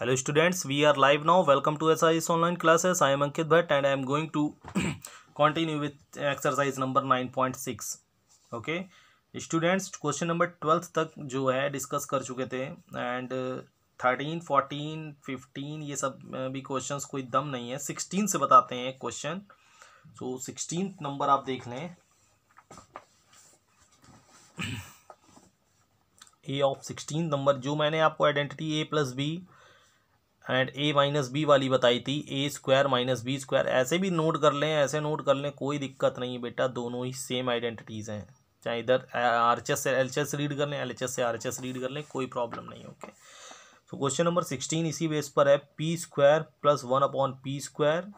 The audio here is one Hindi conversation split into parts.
Hello students are live now welcome to S I online classes I am Ankit Bhatt and I am going to continue with exercise number nine point six okay students question number twelfth तक जो है डिस्कस कर चुके थे एंड थर्टीन फोर्टीन फिफ्टीन ये सब uh, भी क्वेश्चंस कोई दम नहीं है सिक्सटीन से बताते हैं क्वेश्चन सो सिक्सटीन नंबर आप देख लें ए ऑफ सिक्सटीन नंबर जो मैंने आपको identity A plus B and A minus B वाली बताई थी A square minus B square ऐसे भी नोट कर लें ऐसे नोट कर लें कोई दिक्कत नहीं है बेटा दोनों ही सेम आइडेंटिटीज़ हैं चाहे इधर आरचेस से एल रीड कर लें एल से आर रीड कर लें कोई प्रॉब्लम नहीं ओके तो क्वेश्चन नंबर सिक्सटीन इसी बेस पर है P square plus one upon P square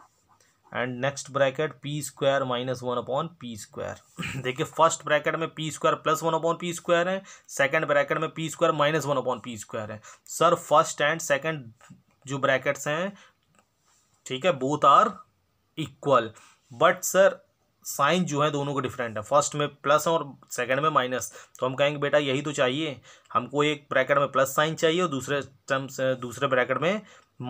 and next bracket P square minus one upon P square देखिए फर्स्ट ब्रैकेट में P square plus one upon P square है सेकंड ब्रैकेट में P square minus one upon P square है सर फर्स्ट एंड सेकंड जो ब्रैकेट्स हैं ठीक है both are equal but sir sign जो है दोनों के डिफरेंट है फर्स्ट में प्लस और सेकंड में माइनस तो हम कहेंगे बेटा यही तो चाहिए हमको एक ब्रैकेट में प्लस साइन चाहिए और दूसरे टर्म्स दूसरे ब्रैकेट में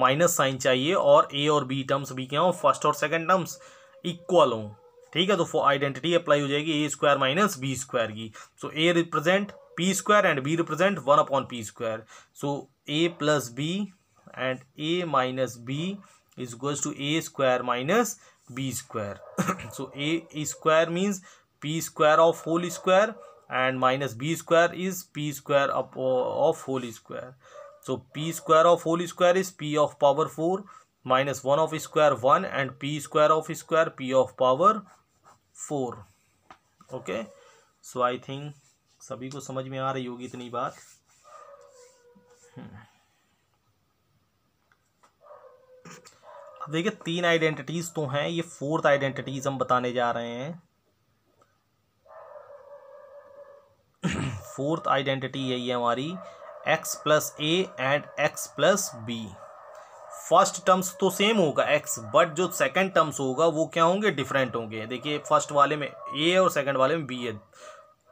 माइनस साइन चाहिए और ए और बी टर्म्स भी क्या हों फर्स्ट और सेकंड टर्म्स इक्वल हों ठीक है तो फॉर आइडेंटिटी अप्लाई हो जाएगी A square minus B square की so A represent P square and B represent one upon P square so A plus B and a minus b is equals to a square minus b square so a square means p square of whole square and minus b square is p square of, of whole square so p square of whole square is p of power 4 minus 1 of square 1 and p square of square p of power 4 okay so I think सभी को समझ में आ रही होगी इतनी बात देखिए तीन आइडेंटिटीज़ तो हैं ये फोर्थ आइडेंटिटीज़ हम बताने जा रहे हैं फोर्थ आइडेंटिटी यही है हमारी X plus A and X plus B first terms तो सेम होगा एक्स बट जो सेकंड टर्म्स होगा वो क्या होंगे डिफरेंट होंगे देखिए फर्स्ट वाले में ए और सेकंड वाले में बी है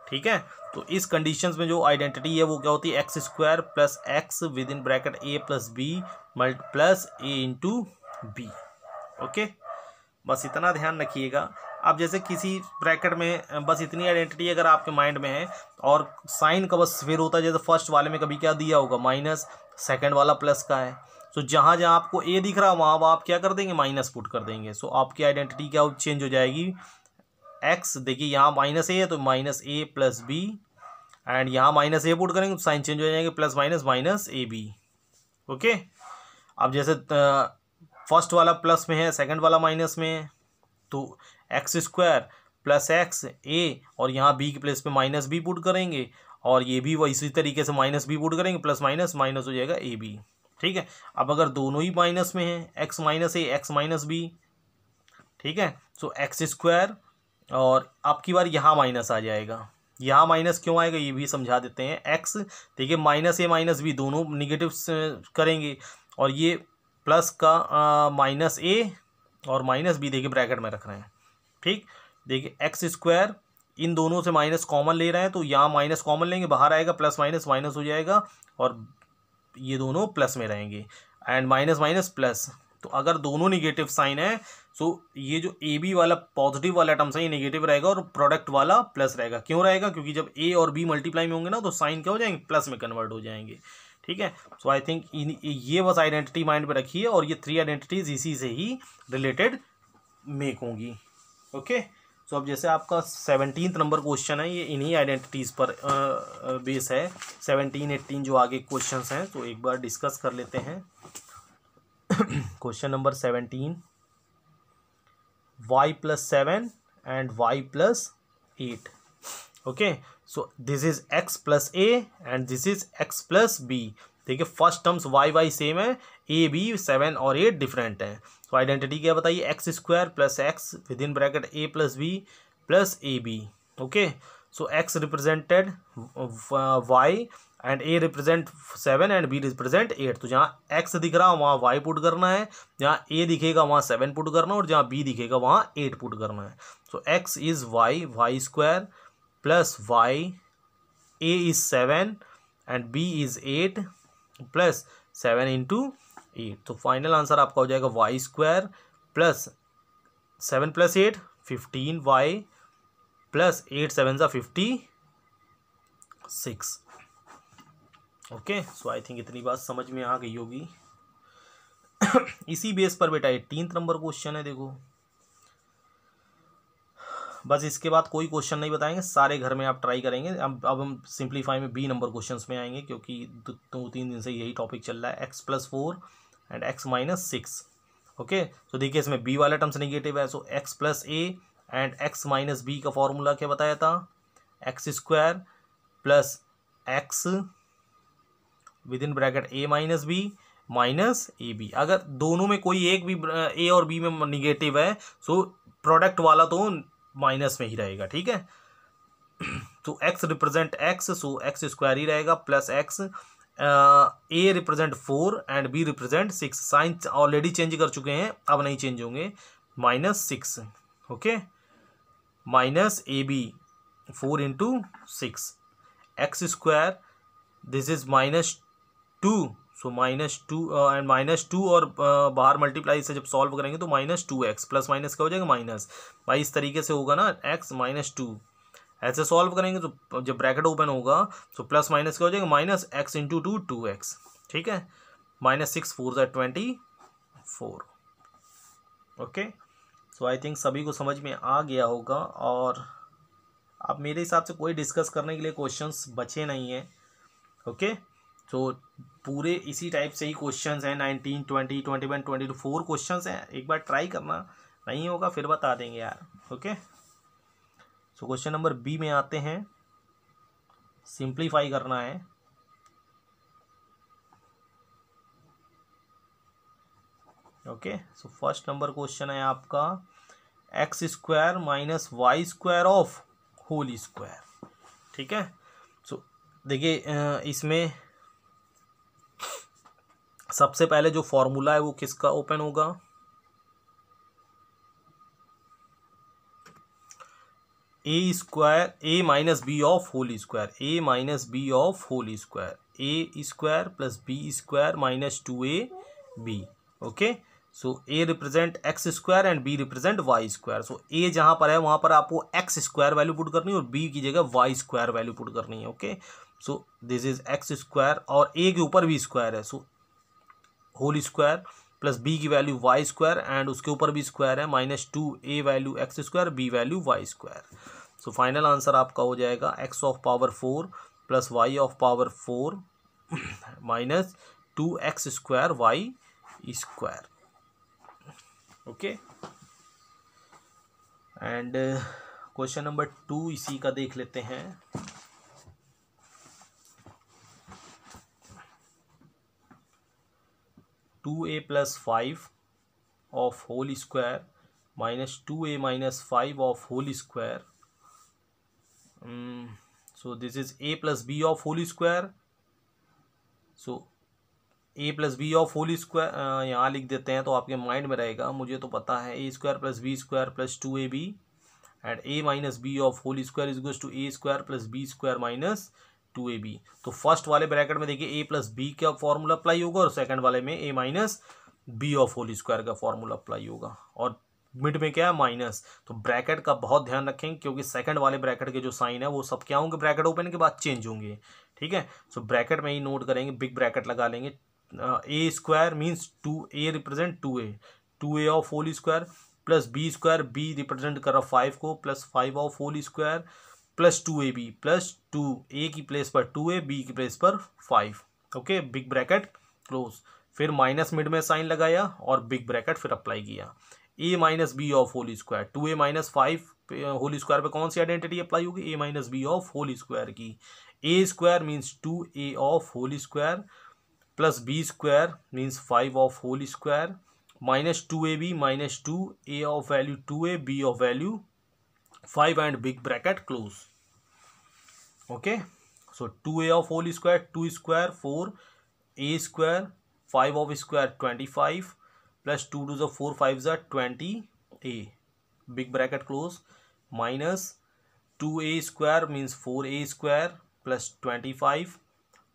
ठीक है तो इस कंडीशंस में जो आइडेंटिटी है वो क्या होती है X square plus X with in bracket A plus B mult plus A into B okay बस इतना ध्यान रखिएगा आप जैसे किसी ब्रैकेट में बस इतनी आइडेंटिटी अगर आपके माइंड में है और साइन का बस फिर होता है जैसे फर्स्ट वाले में कभी क्या दिया होगा माइनस सेकंड वाला प्लस का है सो जहाँ जहाँ आपको ए दिख रहा है वहाँ वहाँ आप क्या कर देंगे माइनस पुट कर देंगे सो आपकी आइडेंटिटी क्या चेंज हो जाएगी एक्स देखिए यहाँ माइनस ए है तो minus A plus B and यहाँ माइनस ए पुट करेंगे तो साइन चेंज हो जाएंगे plus minus minus A B okay अब जैसे फर्स्ट वाला प्लस में है सेकंड वाला माइनस में है तो X square plus X A और यहाँ बी के प्लेस पे माइनस बी पुट करेंगे और ये भी वह इसी तरीके से माइनस बी पुट करेंगे प्लस माइनस माइनस हो जाएगा ए बी ठीक है अब अगर दोनों ही माइनस में है X minus A X minus B ठीक है सो तो एक्स स्क्वायर और आपकी बार यहाँ माइनस आ जाएगा यहाँ माइनस क्यों आएगा ये भी समझा देते हैं एक्स देखिए माइनस ए माइनस बी दोनों निगेटिव करेंगे और ये प्लस का माइनस ए और माइनस बी देखिए ब्रैकेट में रख रहे हैं ठीक देखिए एक्स स्क्वायर इन दोनों से माइनस कॉमन ले रहे हैं तो यहाँ माइनस कॉमन लेंगे बाहर आएगा प्लस माइनस माइनस हो जाएगा और ये दोनों प्लस में रहेंगे एंड माइनस माइनस प्लस तो अगर दोनों निगेटिव साइन है सो तो ये जो ए बी वाला पॉजिटिव वाला टर्म्स है ये निगेटिव रहेगा और प्रोडक्ट वाला प्लस रहेगा क्यों रहेगा क्योंकि जब ए और बी मल्टीप्लाई में होंगे ना तो साइन क्या हो जाएंगे प्लस में कन्वर्ट हो जाएंगे ठीक है सो आई थिंक ये बस आइडेंटिटी माइंड में रखिए और ये थ्री आइडेंटिटीज इसी से ही रिलेटेड मेक होंगी ओके सो अब जैसे आपका सेवनटीन नंबर क्वेश्चन है ये इन्हीं आइडेंटिटीज़ पर बेस है सेवनटीन एट्टीन जो आगे क्वेश्चन हैं तो एक बार डिस्कस कर लेते हैं question number seventeen Y plus seven and Y plus eight okay so this is X plus A and this is X plus B देखिए first terms Y Y same है ए बी सेवन और एट डिफरेंट है सो आइडेंटिटी क्या बताइए X square plus X with in bracket A plus B plus A B okay so X represented Y and A represent seven and B represent eight तो जहाँ एक्स दिख रहा है वहाँ वाई पुट करना है जहाँ ए दिखेगा वहाँ सेवन पुट करना है और जहाँ बी दिखेगा वहाँ एट पुट करना है so X is Y Y square plus Y A is seven and B is eight plus seven into eight तो फाइनल आंसर आपका हो जाएगा Y square plus seven plus eight fifteen Y plus eight seven सा fifty six okay so I think इतनी बात समझ में आ गई होगी इसी बेस पर बेटा एटीन नंबर क्वेश्चन है देखो बस इसके बाद कोई क्वेश्चन नहीं बताएंगे सारे घर में आप ट्राई करेंगे अब अब हम सिंप्लीफाई में बी नंबर क्वेश्चंस में आएंगे क्योंकि दो तीन दिन से यही टॉपिक चल रहा है X plus four and X minus six okay तो देखिए इसमें बी वाला टर्म्स निगेटिव है so X plus A and X minus B का फॉर्मूला क्या बताया था X square plus X with in bracket A minus B minus A B अगर दोनों में कोई एक भी ए और बी में निगेटिव है सो प्रोडक्ट वाला तो माइनस में ही रहेगा ठीक है तो X represent X so X square ही रहेगा plus X A represent four and B represent six sign already change कर चुके हैं अब नहीं चेंज होंगे minus six okay minus A B four into six X square this is minus two so minus two and minus two और uh, बाहर मल्टीप्लाई से जब सॉल्व करेंगे तो minus two X plus minus क्या हो जाएगा माइनस भाई इस तरीके से होगा ना एक्स माइनस टू ऐसे सॉल्व करेंगे तो जब ब्रैकेट ओपन होगा तो प्लस माइनस क्या हो जाएगा minus X into two two X ठीक है माइनस सिक्स फोर जै twenty four okay so I think सभी को समझ में आ गया होगा और अब मेरे हिसाब से कोई डिस्कस करने के लिए क्वेश्चंस बचे नहीं हैं ओके okay? तो पूरे इसी टाइप से ही क्वेश्चंस हैं nineteen twenty twenty one twenty two four question हैं एक बार ट्राई करना नहीं होगा फिर बता देंगे यार okay so question number B में आते हैं सिंप्लीफाई करना है okay so first number question है आपका x square minus y square of whole square ठीक है सो so, देखिए इसमें सबसे पहले जो फॉर्मूला है वो किसका ओपन होगा a square a minus b of whole square a minus b of whole square a square plus b square minus two a B okay so A represent x square and B represent y square so a जहां पर है वहां पर आपको एक्स स्क्वायर वैल्यू पुट करनी है और बी की जगह वाई स्क्वायर वैल्यू पुट करनी है okay so this is x square और ए के ऊपर भी स्क्वायर है so so, whole square plus b की वैल्यू वाई स्क्वायर एंड उसके ऊपर भी स्क्वायर है minus two a value x square b value y square so final answer आपका हो जाएगा x of power four plus y of power four minus two x square y square okay and question number two इसी का देख लेते हैं two a plus five of whole square minus two a minus five of whole square so this is a plus b of whole square so A plus b of whole square यहाँ लिख देते हैं तो आपके माइंड में रहेगा मुझे तो पता है a square plus b square plus two a b and A minus b of whole square is goes to a square plus b square minus two a b तो फर्स्ट वाले ब्रैकेट में देखिए ए प्लस बी का फॉर्मूला अप्लाई होगा और सेकंड वाले में a minus b of whole square का फॉर्मूला अप्लाई होगा और मिड में क्या है माइनस तो ब्रैकेट का बहुत ध्यान रखें क्योंकि सेकंड वाले ब्रैकेट के जो साइन है वो सब क्या होंगे ब्रैकेट ओपन के बाद चेंज होंगे ठीक है सो ब्रैकेट में ही नोट करेंगे बिग ब्रैकेट लगा लेंगे a square means two a represent two a two a of whole square plus b square b represent कर रहा फाइव को plus five of whole square plus two a b plus two a की प्लेस पर टू ए बी की प्लेस पर five okay big bracket close फिर माइनस मिड में साइन लगाया और बिग ब्रैकेट फिर अप्लाई किया a minus b of whole square two a minus five whole square पर कौन सी आइडेंटिटी अप्लाई होगी a minus b of whole square की a square means two a of whole square plus b square means five of whole square minus two a b minus two a of value two a b of value 5 and big bracket close okay so 2a of whole square 2 square 4 a square 5 of square 25 plus 2 to the 4 5s are 20a big bracket close minus 2a square means 4a square plus 25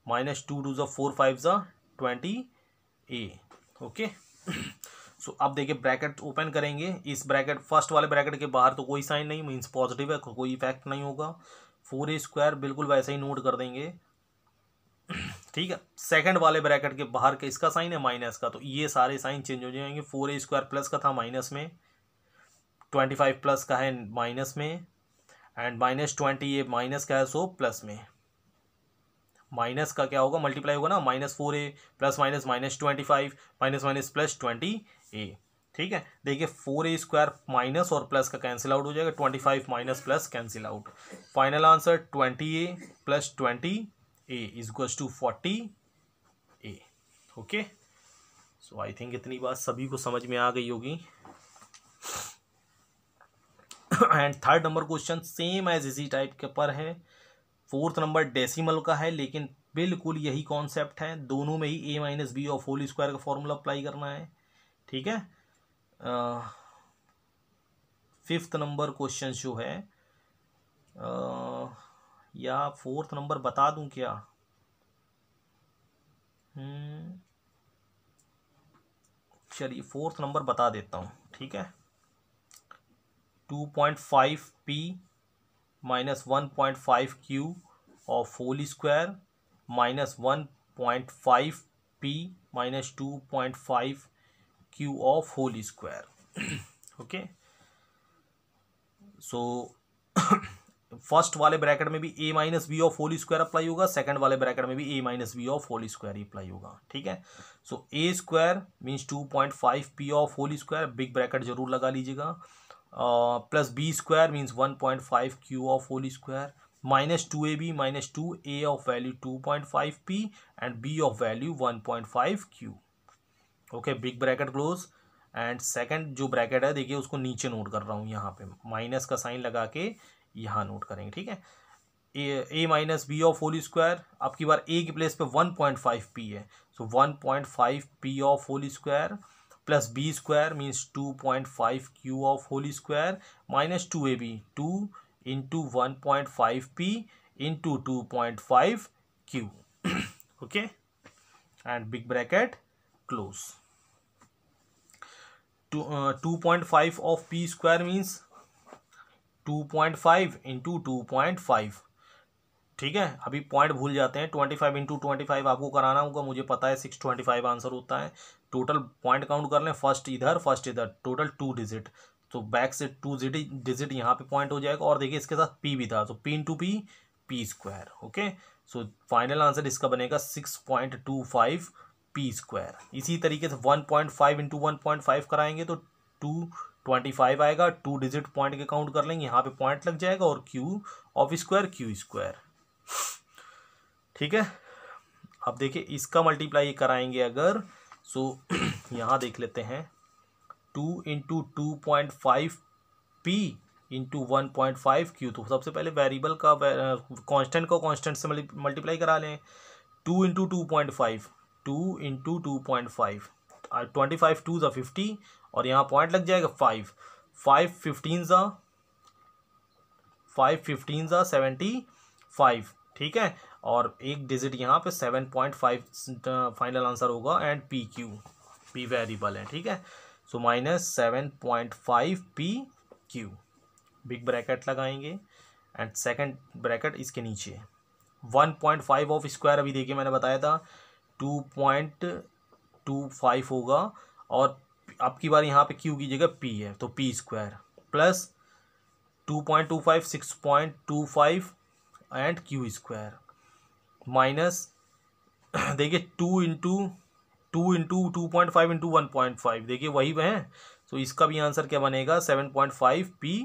minus 2 to the 4 5s are 20a okay so so, अब देखिए ब्रैकेट ओपन करेंगे इस ब्रैकेट फर्स्ट वाले ब्रैकेट के बाहर तो कोई साइन नहीं मीन्स पॉजिटिव है कोई इफेक्ट नहीं होगा फोर ए स्क्वायर बिल्कुल वैसे ही नोट कर देंगे ठीक है सेकंड वाले ब्रैकेट के बाहर का इसका साइन है माइनस का तो ये सारे साइन चेंज हो जाएंगे फोर ए स्क्वायर प्लस का था माइनस में ट्वेंटी फाइव प्लस का है माइनस में एंड माइनस ट्वेंटी ये माइनस का है सो प्लस में माइनस का क्या होगा मल्टीप्लाई होगा ना minus four a plus minus minus twenty five minus minus plus twenty a ठीक है देखिए फोर ए स्क्वायर माइनस और प्लस का कैंसिल आउट हो जाएगा twenty five minus plus cancel out final answer twenty a plus twenty a equals to forty a okay so I think इतनी बात सभी को समझ में आ गई होगी and third number question same as इसी टाइप के पर है फोर्थ नंबर डेसिमल का है लेकिन बिल्कुल यही कॉन्सेप्ट है दोनों में ही a minus b of whole square का फॉर्मूला अप्लाई करना है ठीक है फिफ्थ नंबर क्वेश्चन जो है आ, या फोर्थ नंबर बता दूं क्या हम्म, चलिए फोर्थ नंबर बता देता हूं ठीक है two point five p minus one point five q और whole square minus one point five p minus two point five q of whole square okay so first वाले ब्रैकेट में भी a minus b of whole square apply होगा सेकंड वाले ब्रैकेट में भी a minus b of whole square ही अप्लाई होगा ठीक है so a square means two point five p of whole square big bracket जरूर लगा लीजिएगा plus b square means one point five q of whole square minus two a b minus two a of value two point five p and b of value one point five q okay big bracket close and second जो ब्रैकेट है देखिए उसको नीचे नोट कर रहा हूँ यहाँ पे माइनस का साइन लगा के यहाँ नोट करेंगे ठीक है a a minus b of whole square अब की बार ए की प्लेस पे वन पॉइंट फाइव पी है so one point five p of whole square plus b square means two point five q of whole square minus two a b two into one point five p into two point five q okay and big bracket close two point five of p square means two point five into two point five ठीक है अभी पॉइंट भूल जाते हैं twenty five into twenty five आपको कराना होगा मुझे पता है सिक्स ट्वेंटी फाइव आंसर होता है टोटल पॉइंट काउंट कर लें फर्स्ट इधर फर्स्ट इधर टोटल टू डिजिट तो बैक से टू डिजिट यहाँ पे पॉइंट हो जाएगा और देखिए इसके साथ पी भी था तो p into p p square okay so final answer इसका बनेगा six point two five p square इसी तरीके से one point five into one point five कराएंगे तो टू ट्वेंटी फाइव आएगा टू डिजिट पॉइंट के काउंट कर लेंगे यहाँ पे पॉइंट लग जाएगा और q of square q square ठीक है अब देखिए इसका मल्टीप्लाई कराएंगे अगर सो so, यहाँ देख लेते हैं two into two point five p into one point five q तो सबसे पहले वेरिएबल का कांस्टेंट को कांस्टेंट से मल्टीप्लाई करा लें two into two point five two into two point five twenty five two ज़ा फिफ्टी और यहाँ पॉइंट लग जाएगा फाइव फाइव फिफ्टीन ज़ा फाइव फिफ्टीन ज़ा सेवेंटी फाइव ठीक है और एक डिजिट यहाँ पे seven point five final answer होगा and p q p variable है ठीक है so minus seven point five p q big bracket लगाएंगे एंड सेकंड ब्रैकेट इसके नीचे one point five of square अभी देखिए मैंने बताया था टू पॉइंट टू फाइव होगा और आपकी बार यहाँ पे क्यू की जगह पी है तो p square plus two point two five six point two five and q square minus देखिए two into two into two point five into one point five देखिए वही वह हैं तो इसका भी आंसर क्या बनेगा seven point five p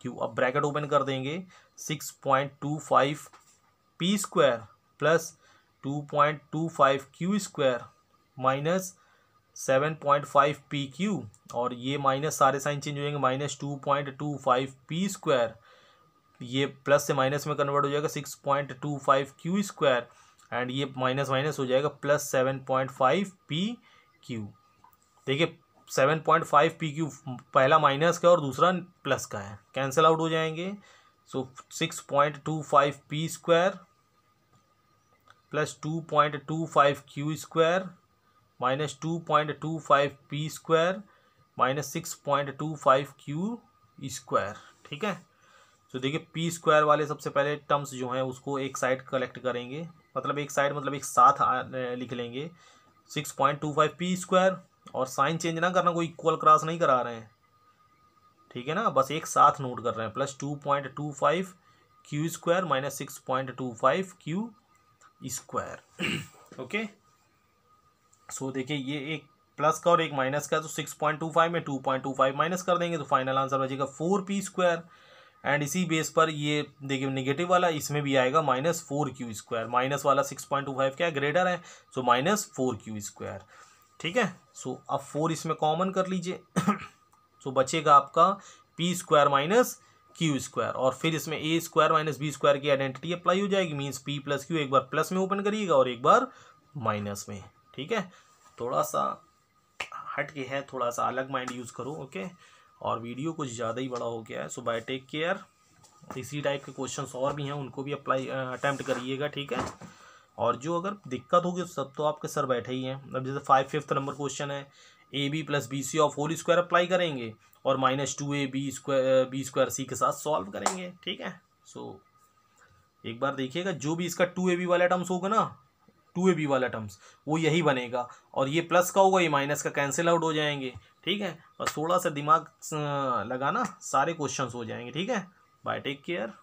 q अब ब्रैकेट ओपन कर देंगे six point two five p square plus two point two five q square minus seven point five p q और ये माइनस सारे साइन चेंज हो जाएंगे minus two point two five p square ये प्लस से माइनस में कन्वर्ट हो जाएगा six point two five q square and ये माइनस माइनस हो जाएगा plus seven point five p q देखिए seven point five p q पहला माइनस का और दूसरा प्लस का है कैंसिल आउट हो जाएंगे so six point two five p square plus two point two five q square minus two point two five p square minus six point two five q square ठीक है तो देखिए पी स्क्वायर वाले सबसे पहले टर्म्स जो हैं उसको एक साइड कलेक्ट करेंगे मतलब एक साइड मतलब एक साथ लिख लेंगे six point two five p square और साइन चेंज ना करना कोई इक्वल क्रॉस नहीं करा रहे हैं ठीक है ना बस एक साथ नोट कर रहे हैं plus two point two five q square minus six point two five q square okay so देखिए ये एक प्लस का और एक माइनस का तो सिक्स पॉइंट टू फाइव में two point two five minus कर देंगे तो फाइनल आंसर बचेगा फोर पी स्क्वायर एंड इसी बेस पर ये देखिए निगेटिव वाला इसमें भी आएगा minus four q square minus वाला सिक्स पॉइंट टू फाइव क्या ग्रेटर है so minus four q square ठीक है सो अब फोर इसमें कॉमन कर लीजिए सो बचेगा आपका p square minus q square और फिर इसमें a square minus B square की आइडेंटिटी अप्लाई हो जाएगी मीन्स पी प्लस क्यू एक बार प्लस में ओपन करिएगा और एक बार माइनस में ठीक है थोड़ा सा हट के है थोड़ा सा अलग माइंड यूज़ करो ओके और वीडियो कुछ ज़्यादा ही बड़ा हो गया है सो बाय टेक केयर इसी टाइप के क्वेश्चन और भी हैं उनको भी अप्लाई अटैम्प्ट करिएगा ठीक है और जो अगर दिक्कत होगी सब तो आपके सर बैठे ही हैं अब जैसे फाइव फिफ्थ नंबर क्वेश्चन है ए b plus b c of whole square apply करेंगे और minus two a b square b square c के साथ सॉल्व करेंगे ठीक है सो so, एक बार देखिएगा जो भी इसका टू ए बी वाला टर्म्स होगा ना टू ए बी वाला टर्म्स वो यही बनेगा और ये प्लस का होगा ये माइनस का कैंसिल आउट हो जाएंगे ठीक है बस थोड़ा सा दिमाग लगाना सारे क्वेश्चन हो जाएंगे ठीक है बाय टेक केयर